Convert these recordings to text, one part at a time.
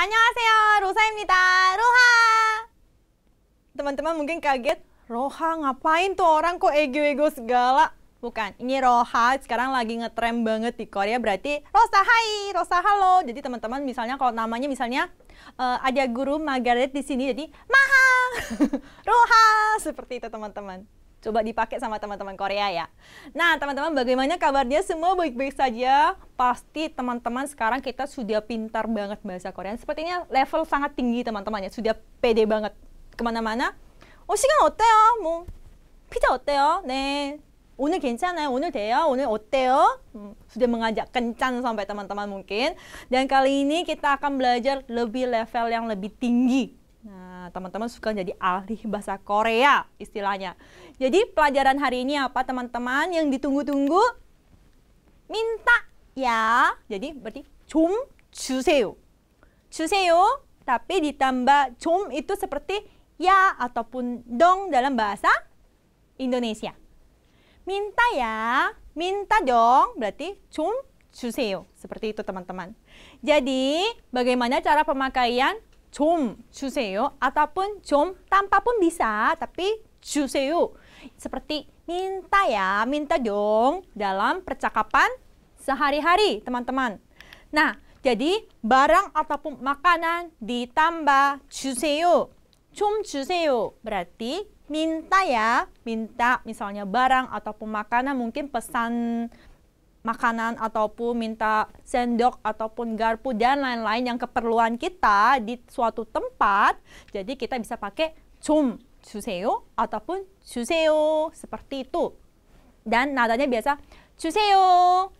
안녕하세요. 로사입니다. 로하. Teman-teman mungkin kaget, Roha ngapain tuh orang kok ego-ego segala? Bukan, ini Roha sekarang lagi ngetrend banget di Korea berarti Rosa hai, Rosa halo. Jadi teman-teman misalnya kalau namanya misalnya uh, ada guru Margaret di sini jadi Maha. Roha seperti itu teman-teman. Coba dipakai sama teman-teman Korea ya. Nah, teman-teman bagaimana kabarnya? Semua baik-baik saja. Pasti teman-teman sekarang kita sudah pintar banget bahasa Korea. Sepertinya level sangat tinggi teman-teman ya. Sudah pede banget kemana-mana. Oh, 시간 어때요? 뭐 피자 어때요? 네. 오늘 괜찮아요? 오늘 돼요? 오늘 어때요? Hmm, sudah mengajak kencan sampai teman-teman mungkin. Dan kali ini kita akan belajar lebih level yang lebih tinggi teman-teman suka jadi ahli bahasa Korea istilahnya. Jadi pelajaran hari ini apa teman-teman yang ditunggu-tunggu? Minta ya. Jadi berarti cum 주세요. 주세요 tapi ditambah cum itu seperti ya ataupun dong dalam bahasa Indonesia. Minta ya, minta dong berarti cum 주세요. Seperti itu teman-teman. Jadi, bagaimana cara pemakaian 좀 주세요 ataupun 좀 tanpa pun bisa tapi 주세요 seperti minta ya minta dong dalam percakapan sehari-hari teman-teman nah jadi barang ataupun makanan ditambah 주세요 좀 주세요 berarti minta ya minta misalnya barang ataupun makanan mungkin pesan makanan ataupun minta sendok ataupun garpu dan lain-lain yang keperluan kita di suatu tempat. Jadi kita bisa pakai cum 주세요 ataupun 주세요 seperti itu. Dan nadanya biasa 주세요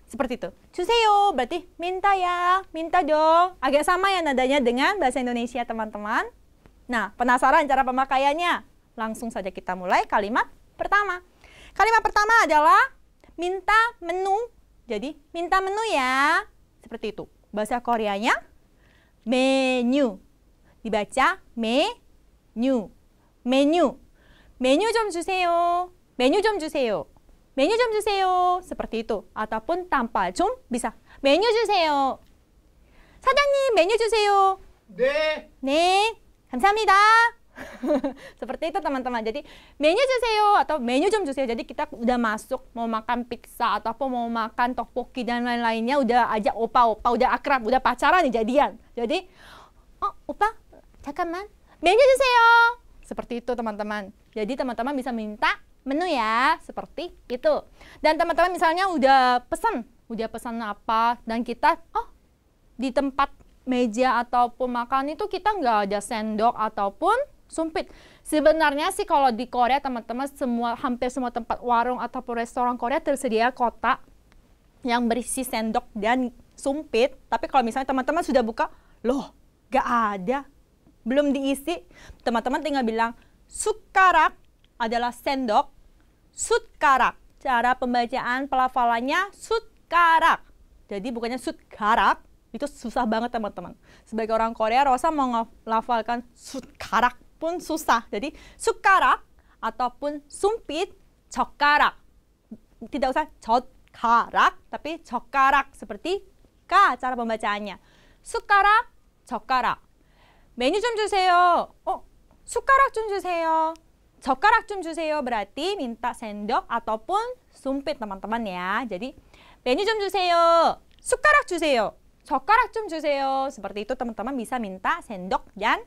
seperti itu. 주세요 berarti minta ya, minta dong. Agak sama ya nadanya dengan bahasa Indonesia teman-teman. Nah, penasaran cara pemakaiannya? Langsung saja kita mulai kalimat pertama. Kalimat pertama adalah minta menu jadi minta menu ya. Seperti itu. Bahasa Koreanya menu. Dibaca menu. Menu. Menu 좀 주세요. Menu 좀 주세요. Menu 좀 주세요. Seperti itu. Ataupun tanpa jom bisa. Menu juseyo. 사장님 메뉴 주세요. 네. 네. 감사합니다. Seperti itu teman-teman. Jadi menu juseyo atau menu jom juseyo. Jadi kita udah masuk mau makan pizza atau apa mau makan tteokbokki dan lain-lainnya udah ajak opa-opa, udah akrab, udah pacaran nih jadian. Jadi oh opa, cakaman, menu juseyo. Seperti itu teman-teman. Jadi teman-teman bisa minta menu ya, seperti itu. Dan teman-teman misalnya udah pesan, udah pesan apa, dan kita, oh di tempat meja ataupun makan itu kita nggak ada sendok ataupun Sumpit. Sebenarnya sih kalau di Korea teman-teman semua hampir semua tempat warung ataupun restoran Korea tersedia kotak yang berisi sendok dan sumpit. Tapi kalau misalnya teman-teman sudah buka, loh gak ada, belum diisi, teman-teman tinggal bilang sukarak adalah sendok, sutkarak. Cara pembacaan pelafalannya sutkarak. Jadi bukannya sutkarak, itu susah banget teman-teman. Sebagai orang Korea, Rosa mau ngelafalkan sutkarak pun susah. Jadi sukarak ataupun sumpit, 젓가락. Tidak usah 젓가락, tapi 젓가락 seperti ka cara pembacaannya. 숟가락, 젓가락. Menu 좀 주세요. 어, 숟가락 좀 주세요. 젓가락 좀 주세요. berarti minta sendok ataupun sumpit teman-teman ya. Jadi menu 좀 주세요. 숟가락 주세요. 젓가락 좀 주세요. Seperti itu teman-teman bisa minta sendok dan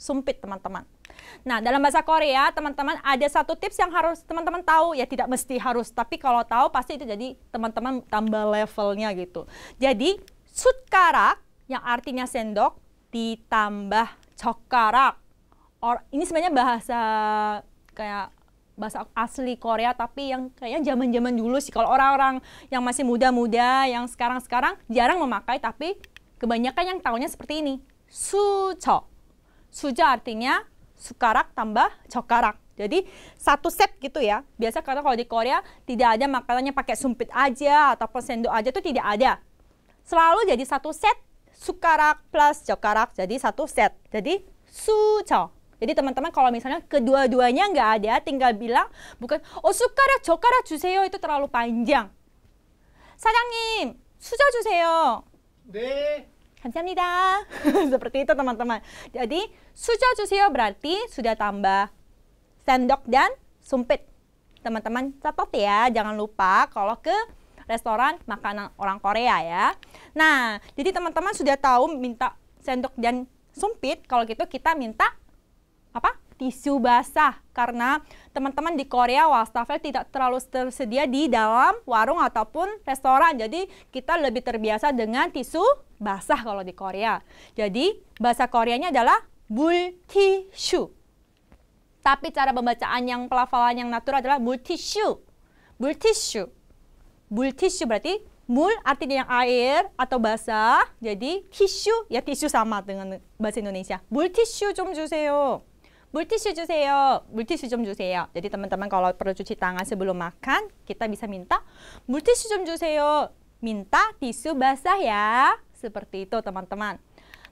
sumpit teman-teman. Nah, dalam bahasa Korea, teman-teman ada satu tips yang harus teman-teman tahu. Ya tidak mesti harus, tapi kalau tahu pasti itu jadi teman-teman tambah levelnya gitu. Jadi, sutkarak yang artinya sendok ditambah cokarak. Or, ini sebenarnya bahasa kayak bahasa asli Korea tapi yang kayaknya zaman-zaman dulu sih kalau orang-orang yang masih muda-muda yang sekarang-sekarang jarang memakai tapi kebanyakan yang tahunya seperti ini suco suja artinya sukarak tambah cokarak. Jadi satu set gitu ya. Biasa karena kalau di Korea tidak ada makanannya pakai sumpit aja ataupun sendok aja tuh tidak ada. Selalu jadi satu set sukarak plus cokarak jadi satu set. Jadi suco. Jadi teman-teman kalau misalnya kedua-duanya nggak ada tinggal bilang bukan oh sukarak cokarak juseyo itu terlalu panjang. Sa장님, suco juseyo. 네. 감사합니다. Seperti itu teman-teman. Jadi suco cusio berarti sudah tambah sendok dan sumpit. Teman-teman catat ya, jangan lupa kalau ke restoran makanan orang Korea ya. Nah, jadi teman-teman sudah tahu minta sendok dan sumpit. Kalau gitu kita minta apa? Tisu basah karena teman-teman di Korea wastafel tidak terlalu tersedia di dalam warung ataupun restoran. Jadi kita lebih terbiasa dengan tisu basah kalau di Korea. Jadi bahasa Koreanya adalah tisu. Tapi cara pembacaan yang pelafalan yang natural adalah tisu. Bul tisu berarti mul artinya yang air atau basah. Jadi tisu ya tisu sama dengan bahasa Indonesia. juseyo. 좀 주세요. juseyo. 주세요. tisu 좀 주세요. Jadi teman-teman kalau perlu cuci tangan sebelum makan, kita bisa minta tisu 좀 주세요. Minta tisu basah ya seperti itu teman-teman.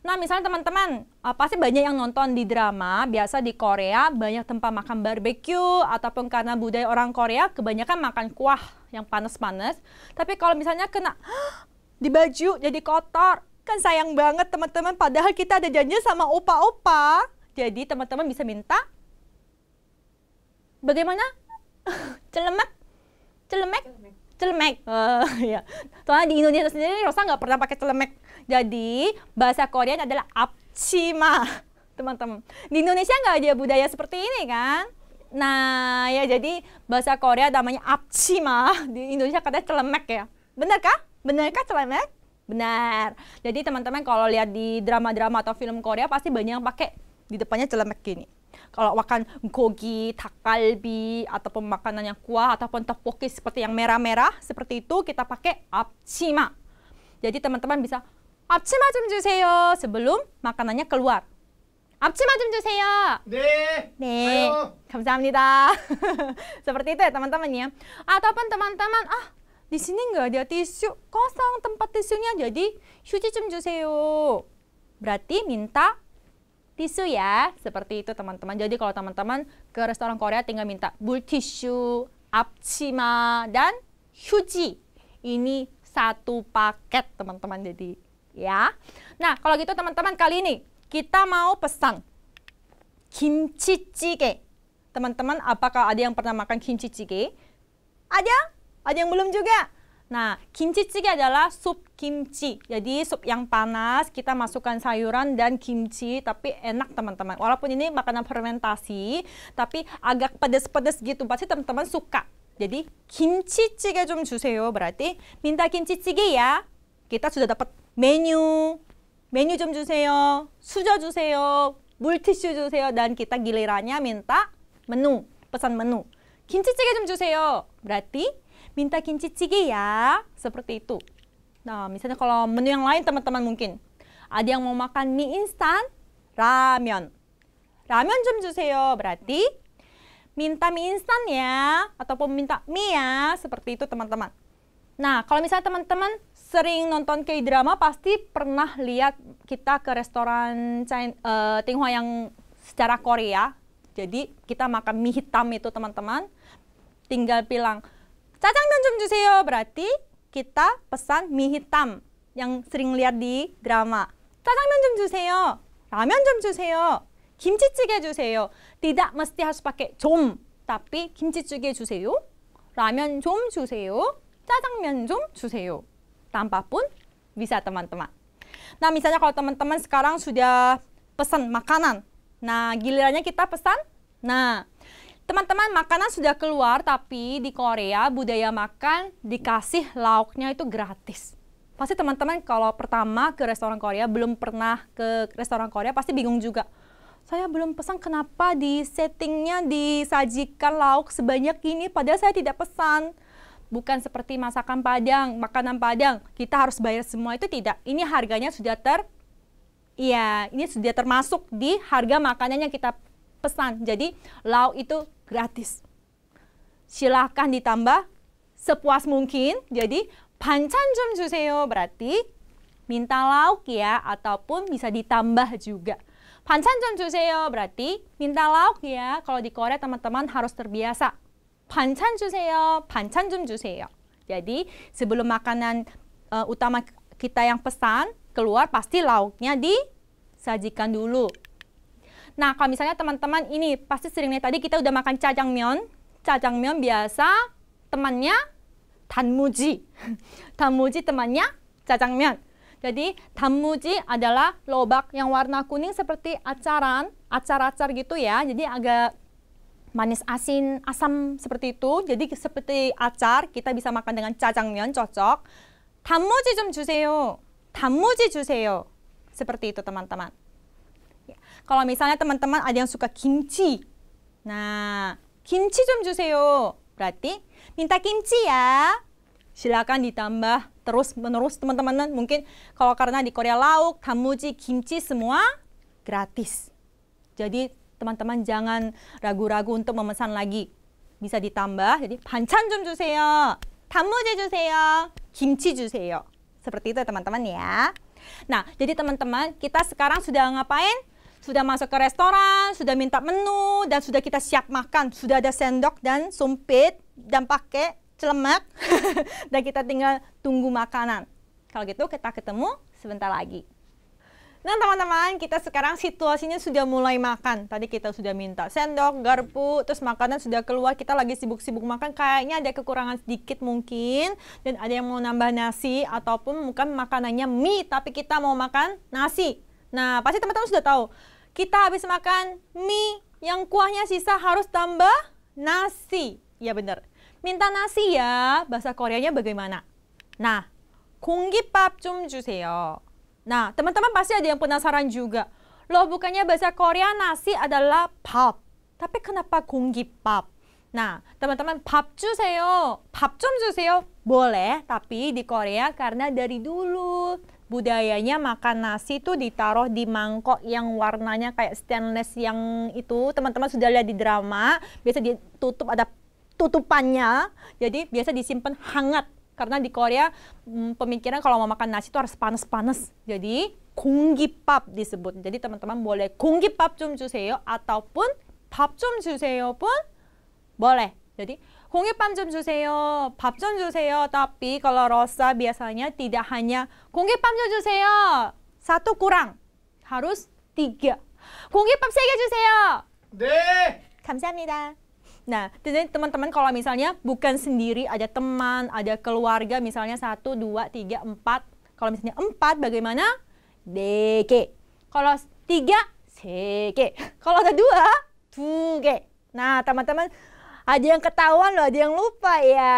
Nah, misalnya teman-teman, uh, pasti banyak yang nonton di drama, biasa di Korea banyak tempat makan barbecue ataupun karena budaya orang Korea kebanyakan makan kuah yang panas-panas. Tapi kalau misalnya kena di baju jadi kotor, kan sayang banget teman-teman padahal kita ada janji sama opa-opa. Jadi teman-teman bisa minta bagaimana? celemek. Celemek celemek, Uh, eh, ya. Soalnya di Indonesia sendiri Rosa nggak pernah pakai celemek, Jadi bahasa Korea adalah apcima, teman-teman. Di Indonesia nggak ada budaya seperti ini kan? Nah, ya jadi bahasa Korea namanya apcima. Di Indonesia katanya celemek ya. Benar kah? Benar kah celemek? Benar. Jadi teman-teman kalau lihat di drama-drama atau film Korea pasti banyak yang pakai di depannya celemek gini. Kalau makan gogi, takalbi, ataupun makanan yang kuah, ataupun tteokbokki seperti yang merah-merah, seperti itu kita pakai apcima. Jadi teman-teman bisa, apcima 좀 juseyo sebelum makanannya keluar. Apcima 좀 juseyo. Nih. Nih. Ayo. 감사합니다. Seperti itu ya teman-teman ya. Ataupun teman-teman, ah di sini nggak ada tisu, kosong tempat tisunya jadi syuci 좀 juseyo. Berarti minta tisu ya. Seperti itu teman-teman. Jadi kalau teman-teman ke restoran Korea tinggal minta bul tisu, apcima, dan hyuji. Ini satu paket teman-teman jadi ya. Nah kalau gitu teman-teman kali ini kita mau pesan kimchi jjigae. Teman-teman apakah ada yang pernah makan kimchi jjigae? Ada? Ada yang belum juga? Nah, kimchi adalah sup kimchi. Jadi sup yang panas, kita masukkan sayuran dan kimchi, tapi enak teman-teman. Walaupun ini makanan fermentasi, tapi agak pedes-pedes gitu. Pasti teman-teman suka. Jadi kimchi jom juseyo Berarti minta kimchi ya. Kita sudah dapat menu. Menu 좀 주세요. 수저 주세요. 물티슈 juseyo Dan kita gilirannya minta menu, pesan menu. Kimchi jom juseyo. Berarti minta kimchi jjigae ya. Seperti itu. Nah, misalnya kalau menu yang lain teman-teman mungkin. Ada yang mau makan mie instan, ramen. Ramen jom juseyo. Berarti minta mie instan ya ataupun minta mie ya, seperti itu teman-teman. Nah, kalau misalnya teman-teman sering nonton K-drama pasti pernah lihat kita ke restoran China, uh, eh, Tinghua yang secara Korea. Jadi kita makan mie hitam itu teman-teman. Tinggal bilang 짜장면 좀 주세요. berarti kita pesan mie hitam yang sering lihat di drama. 짜장면 좀 주세요. 라면 좀 주세요. 김치찌개 주세요. tidak mesti harus pakai 좀. tapi 김치찌개 주세요. 라면 좀 주세요. 짜장면 좀 주세요. tanpa pun bisa teman-teman. Nah, misalnya kalau teman-teman sekarang sudah pesan makanan. Nah, gilirannya kita pesan. Nah, Teman-teman, makanan sudah keluar tapi di Korea budaya makan dikasih lauknya itu gratis. Pasti teman-teman kalau pertama ke restoran Korea belum pernah ke restoran Korea pasti bingung juga. Saya belum pesan kenapa di settingnya disajikan lauk sebanyak ini padahal saya tidak pesan. Bukan seperti masakan Padang, makanan Padang, kita harus bayar semua itu tidak. Ini harganya sudah ter Iya, ini sudah termasuk di harga makanan yang kita pesan. Jadi lauk itu gratis. Silahkan ditambah sepuas mungkin. Jadi pancan jom juseyo berarti minta lauk ya ataupun bisa ditambah juga. Pancan jom juseyo berarti minta lauk ya. Kalau di Korea teman-teman harus terbiasa. Pancan juseyo, pancan jom juseyo. Jadi sebelum makanan uh, utama kita yang pesan keluar pasti lauknya disajikan dulu. Nah, kalau misalnya teman-teman ini pasti sering nih tadi kita udah makan jajangmyeon. Jajangmyeon biasa temannya danmuji, danmuji temannya jajangmyeon. Jadi tamuji adalah lobak yang warna kuning seperti acaran, acar-acar gitu ya. Jadi agak manis asin, asam seperti itu. Jadi seperti acar, kita bisa makan dengan cacangmyeon cocok. Tamuji 좀 주세요. Tamuji 주세요. Seperti itu teman-teman. Kalau misalnya teman-teman ada yang suka kimchi. Nah, kimchi jom juseyo. Berarti minta kimchi ya. Silakan ditambah terus menerus teman-teman. Mungkin kalau karena di Korea lauk, tamuji, kimchi semua gratis. Jadi teman-teman jangan ragu-ragu untuk memesan lagi. Bisa ditambah. Jadi 반찬 jom juseyo. Tamuji juseyo. Kimchi juseyo. Seperti itu teman-teman ya. Nah, jadi teman-teman, kita sekarang sudah ngapain? sudah masuk ke restoran, sudah minta menu, dan sudah kita siap makan. Sudah ada sendok dan sumpit, dan pakai celemek, dan kita tinggal tunggu makanan. Kalau gitu kita ketemu sebentar lagi. Nah teman-teman, kita sekarang situasinya sudah mulai makan. Tadi kita sudah minta sendok, garpu, terus makanan sudah keluar. Kita lagi sibuk-sibuk makan, kayaknya ada kekurangan sedikit mungkin. Dan ada yang mau nambah nasi, ataupun bukan makanannya mie, tapi kita mau makan nasi. Nah, pasti teman-teman sudah tahu kita habis makan mie yang kuahnya sisa harus tambah nasi. Ya benar. Minta nasi ya. Bahasa Koreanya bagaimana? Nah, kunggipap cum juseyo. Nah, teman-teman pasti ada yang penasaran juga. Loh, bukannya bahasa Korea nasi adalah pap. Tapi kenapa kunggipap? Nah, teman-teman, pap juseyo, pap cum juseyo boleh, tapi di Korea karena dari dulu budayanya makan nasi tuh ditaruh di mangkok yang warnanya kayak stainless yang itu teman-teman sudah lihat di drama biasa ditutup ada tutupannya jadi biasa disimpan hangat karena di Korea mm, pemikiran kalau mau makan nasi itu harus panas-panas jadi kunggipap disebut jadi teman-teman boleh kunggipap 좀 주세요 ataupun Pap 좀 주세요 pun boleh jadi 공깃밥 좀 주세요. 밥좀 juseyo. Tapi kalau rosa biasanya tidak hanya 공깃밥 좀 주세요. Satu kurang. Harus tiga. 공깃밥 세 개 주세요. 네. 감사합니다. Nah, jadi teman-teman kalau misalnya bukan sendiri, ada teman, ada keluarga, misalnya satu, dua, tiga, empat. Kalau misalnya empat, bagaimana? Deke. Kalau tiga, seke. Kalau ada dua, duge. Nah, teman-teman ada yang ketahuan loh, ada yang lupa ya.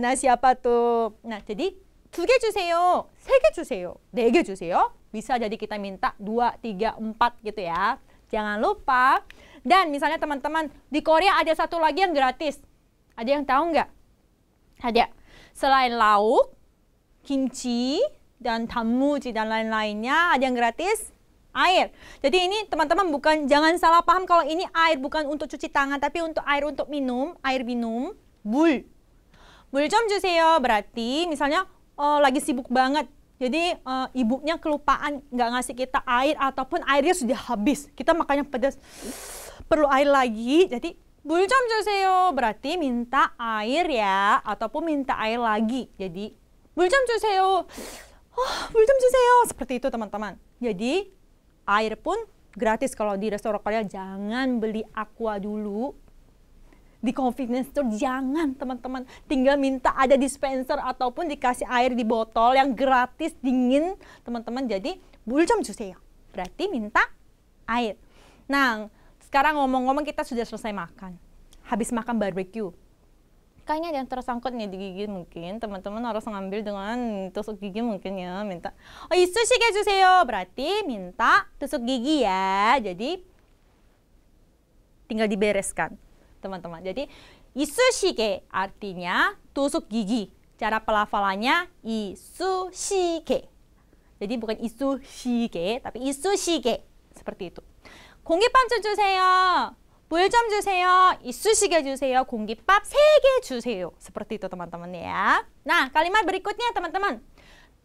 Nah siapa tuh? Nah jadi 두개 주세요, 세개 주세요, 네개 주세요. Bisa jadi kita minta dua, tiga, empat gitu ya. Jangan lupa. Dan misalnya teman-teman di Korea ada satu lagi yang gratis. Ada yang tahu nggak? Ada. Selain lauk, kimchi, dan tamuji dan lain-lainnya, ada yang gratis? air. Jadi ini teman-teman bukan jangan salah paham kalau ini air bukan untuk cuci tangan tapi untuk air untuk minum, air minum, bul. Bul jom juseyo ya, Berarti misalnya oh, lagi sibuk banget. Jadi uh, ibunya kelupaan nggak ngasih kita air ataupun airnya sudah habis. Kita makanya pedas perlu air lagi. Jadi bul jom juseyo ya, Berarti minta air ya ataupun minta air lagi. Jadi bul jom juseyo ya. Oh, bul jom juseyo Seperti itu teman-teman. Jadi air pun gratis kalau di restoran Korea jangan beli aqua dulu di convenience store jangan teman-teman tinggal minta ada dispenser ataupun dikasih air di botol yang gratis dingin teman-teman jadi bulcom ya berarti minta air nah sekarang ngomong-ngomong kita sudah selesai makan habis makan barbecue kayaknya ada yang tersangkut nih di gigi mungkin teman-teman harus ngambil dengan tusuk gigi mungkin ya minta oh isushi juseyo oh, berarti minta tusuk gigi ya jadi tinggal dibereskan teman-teman jadi isu isushike artinya tusuk gigi cara pelafalannya isu isushike jadi bukan isu isushike tapi isu isushike seperti itu 공기 좀 주세요 물좀 주세요. 이쑤시개 주세요. 공깃밥 3개 Seperti itu teman-teman ya. Nah, kalimat berikutnya teman-teman.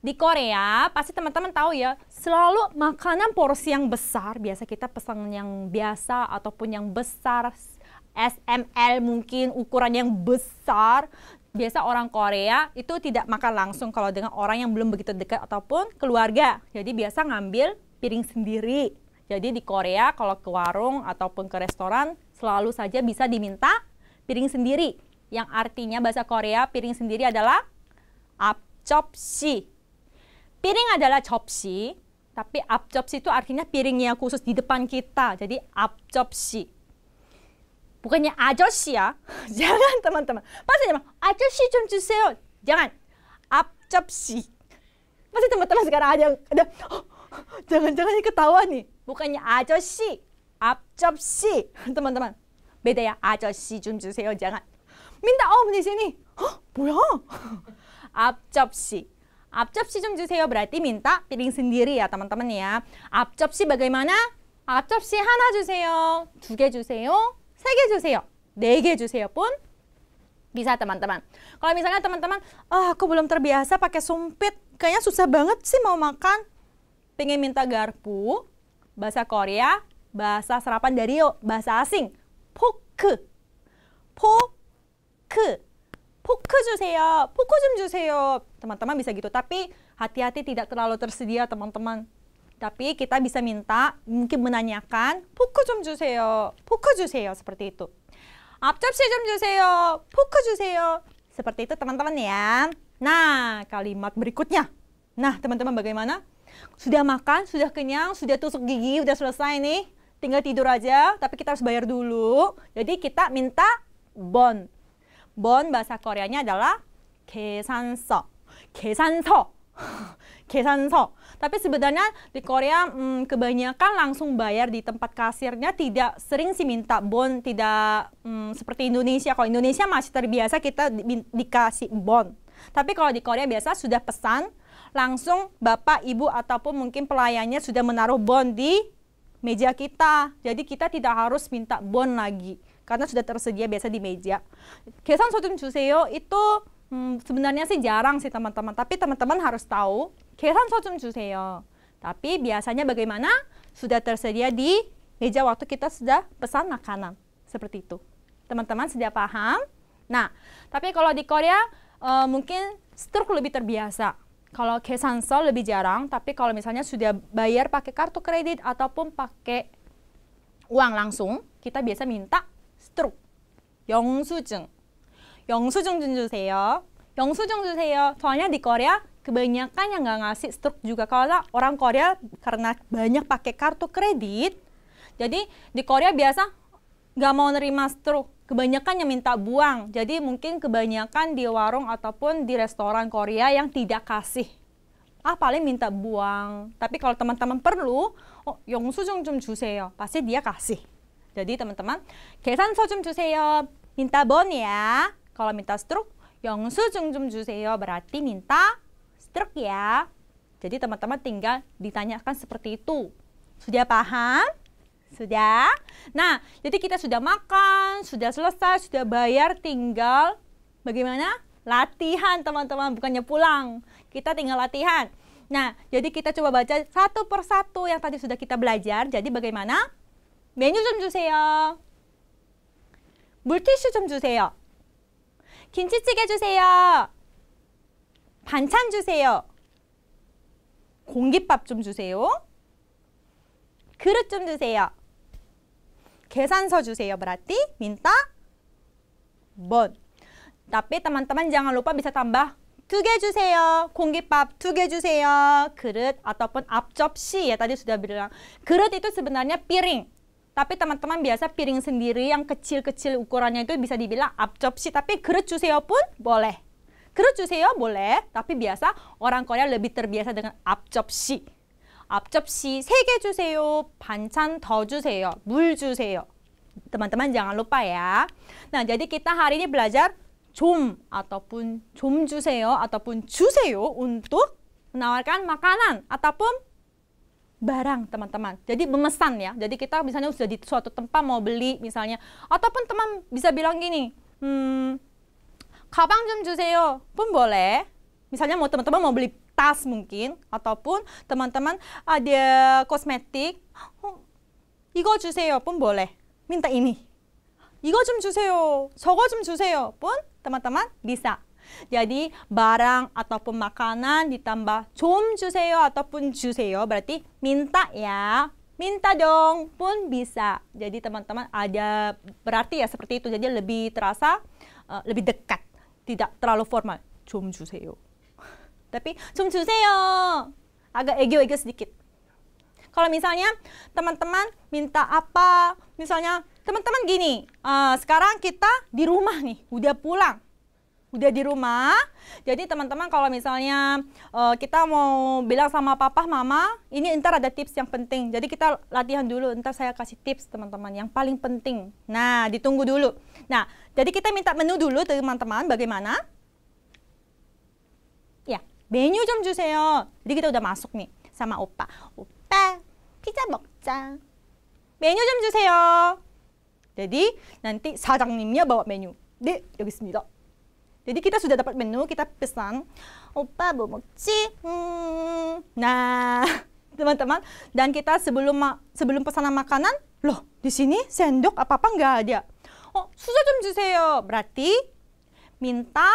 Di Korea, pasti teman-teman tahu ya, selalu makanan porsi yang besar, biasa kita pesan yang biasa ataupun yang besar, SML mungkin ukuran yang besar. Biasa orang Korea itu tidak makan langsung kalau dengan orang yang belum begitu dekat ataupun keluarga. Jadi biasa ngambil piring sendiri jadi di Korea kalau ke warung ataupun ke restoran selalu saja bisa diminta piring sendiri. Yang artinya bahasa Korea piring sendiri adalah apjopsi. Piring adalah chopsi, tapi apjopsi itu artinya piringnya khusus di depan kita. Jadi apjopsi. Bukannya ajosi ya. Jangan teman-teman. Pasti bilang, ajosi 좀 주세요. Jangan. Apjopsi. Pasti teman-teman sekarang ada, ada oh, jangan-jangan ini ketawa nih. Bukannya ajoshi, apjopsi, teman-teman. Beda ya, ajoshi 좀 주세요, jangan. Minta om di sini. Hah, 뭐야? apjopsi. Apjopsi 좀 주세요 berarti minta piring sendiri ya, teman-teman ya. Apjopsi bagaimana? 앞접시 하나 주세요. 두개 주세요. 세개 주세요. 네 주세요 pun bisa teman-teman. Kalau misalnya teman-teman, ah, aku belum terbiasa pakai sumpit, kayaknya susah banget sih mau makan pengen minta garpu, bahasa Korea, bahasa serapan dari bahasa asing. poke poke poke 주세요. poke 좀 주세요. Teman-teman bisa gitu, tapi hati-hati tidak terlalu tersedia teman-teman. Tapi kita bisa minta, mungkin menanyakan, poke 좀 주세요. poke 주세요. Seperti itu. 앞접시 좀 주세요. poke 주세요. Seperti itu teman-teman ya. Nah, kalimat berikutnya. Nah, teman-teman bagaimana? Sudah makan, sudah kenyang, sudah tusuk gigi, sudah selesai nih. Tinggal tidur aja, tapi kita harus bayar dulu. Jadi kita minta bon. Bon bahasa Koreanya adalah 계산서. 계산서. 계산서. Tapi sebenarnya di Korea hmm, kebanyakan langsung bayar di tempat kasirnya tidak sering sih minta bon tidak hmm, seperti Indonesia. Kalau Indonesia masih terbiasa kita di, dikasih bon. Tapi kalau di Korea biasa sudah pesan langsung bapak, ibu ataupun mungkin pelayannya sudah menaruh bon di meja kita. Jadi kita tidak harus minta bon lagi karena sudah tersedia biasa di meja. Kesan sotum juseyo itu hmm, sebenarnya sih jarang sih teman-teman, tapi teman-teman harus tahu kesan sotum juseyo. Tapi biasanya bagaimana? Sudah tersedia di meja waktu kita sudah pesan makanan. Seperti itu. Teman-teman sudah paham? Nah, tapi kalau di Korea e, mungkin struk lebih terbiasa kalau kesanso lebih jarang, tapi kalau misalnya sudah bayar pakai kartu kredit ataupun pakai uang langsung, kita biasa minta struk. 영수증. 영수증 좀 주세요. 영수증 주세요. Soalnya di Korea kebanyakan yang nggak ngasih struk juga. Kalau orang Korea karena banyak pakai kartu kredit, jadi di Korea biasa nggak mau nerima struk kebanyakan yang minta buang. Jadi mungkin kebanyakan di warung ataupun di restoran Korea yang tidak kasih. Ah paling minta buang. Tapi kalau teman-teman perlu, oh sujung 좀 주세요. Pasti dia kasih. Jadi teman-teman, 계산서 좀 주세요. Minta bon ya. Kalau minta struk, sujung 좀 주세요. Berarti minta struk ya. Jadi teman-teman tinggal ditanyakan seperti itu. Sudah paham? Sudah? Nah, jadi kita sudah makan, sudah selesai, sudah bayar, tinggal bagaimana? Latihan, teman-teman, bukannya pulang. Kita tinggal latihan. Nah, jadi kita coba baca satu persatu yang tadi sudah kita belajar. Jadi bagaimana? Menu jom juseyo. 주세요. 물티슈 juseyo. Kimchi 김치찌개 juseyo. 반찬 juseyo. 공깃밥 좀 주세요. 그릇 좀 주세요. 계산서 juseyo berarti minta bon. Tapi teman-teman jangan lupa bisa tambah 두개 주세요. 공깃밥 두 개 주세요. 그릇 ataupun 앞접시. Ya tadi sudah bilang. Kerut itu sebenarnya piring. Tapi teman-teman biasa piring sendiri yang kecil-kecil ukurannya itu bisa dibilang 앞접시. Tapi kerut 주세요 pun boleh. 그릇 주세요 boleh. Tapi biasa orang Korea lebih terbiasa dengan 앞접시. 앞 접시 세 개 주세요. 반찬 더 주세요. 물 주세요. Teman-teman jangan lupa ya. Nah, jadi kita hari ini belajar 좀 ataupun 좀 주세요 ataupun 주세요 untuk menawarkan makanan ataupun barang teman-teman. Jadi memesan ya. Jadi kita misalnya sudah di suatu tempat mau beli misalnya ataupun teman bisa bilang gini, hmm, kabang 좀 juseyo pun boleh. Misalnya mau teman-teman mau beli tas mungkin ataupun teman-teman ada ah, kosmetik oh, 이거 주세요 pun boleh minta ini 이거 좀 주세요 저거 좀 주세요 pun teman-teman bisa jadi barang ataupun makanan ditambah 좀 주세요 ataupun 주세요 berarti minta ya. Minta dong pun bisa. Jadi teman-teman ada berarti ya seperti itu. Jadi lebih terasa uh, lebih dekat, tidak terlalu formal. 좀 주세요. Tapi cum 주세요. Agak ego-ego sedikit. Kalau misalnya teman-teman minta apa, misalnya teman-teman gini, uh, sekarang kita di rumah nih, udah pulang, udah di rumah. Jadi teman-teman kalau misalnya uh, kita mau bilang sama papa, mama, ini ntar ada tips yang penting. Jadi kita latihan dulu, ntar saya kasih tips teman-teman yang paling penting. Nah, ditunggu dulu. Nah, jadi kita minta menu dulu teman-teman, bagaimana? 메뉴 좀 주세요. 리기도 나 마숙미. 사마 오빠. 오빠 피자 먹자. 메뉴 좀 주세요. 레디 nanti 사장님이야 bawa menu. 네 여기 있습니다. Jadi kita sudah dapat menu, kita pesan. Opa mau 먹지? Nah, teman-teman, dan kita sebelum sebelum pesanan makanan, loh, di sini sendok apa-apa nggak ada. Oh, susu 좀 주세요. Berarti minta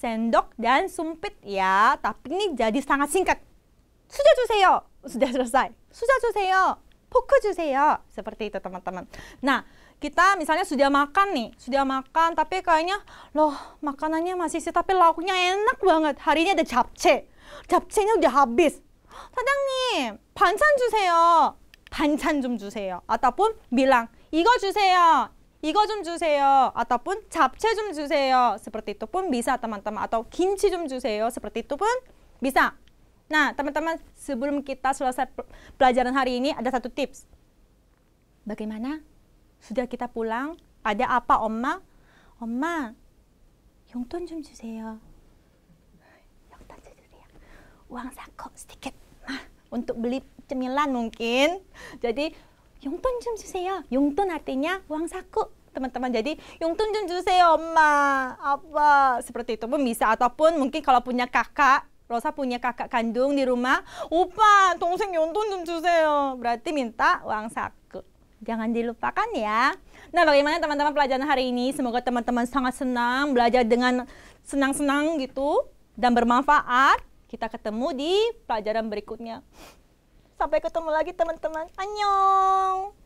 sendok, dan sumpit ya. Tapi ini jadi sangat singkat. Sudah 주세요. Sudah selesai. Sudah 주세요. Poku 주세요. Seperti itu teman-teman. Nah, kita misalnya sudah makan nih, sudah makan tapi kayaknya loh makanannya masih sih tapi lauknya enak banget. Hari ini ada japchae. Japchae-nya udah habis. 사장님, pancan 주세요. Pancan 좀 주세요. ataupun bilang 이거 주세요. 이거 좀 주세요. 아따뿐 잡채 좀 주세요. Seperti itu pun bisa teman-teman. Atau kimchi 좀 주세요. Seperti itu pun bisa. Nah, teman-teman, sebelum kita selesai pelajaran hari ini, ada satu tips. Bagaimana? Sudah kita pulang? Ada apa, Oma? Oma, 용돈 좀 주세요. 용돈 주세요. Uang saku sedikit. Nah, untuk beli cemilan mungkin. Jadi, 용돈 좀 주세요. 용돈 artinya uang saku, teman-teman. Jadi yungtun jun juseo ma apa seperti itu pun bisa ataupun mungkin kalau punya kakak Rosa punya kakak kandung di rumah, opa, tongseng yungtun jun juseo Berarti minta uang saku. Jangan dilupakan ya. Nah, bagaimana teman-teman pelajaran hari ini? Semoga teman-teman sangat senang belajar dengan senang-senang gitu dan bermanfaat. Kita ketemu di pelajaran berikutnya. Sampai ketemu lagi teman-teman. Annyeong!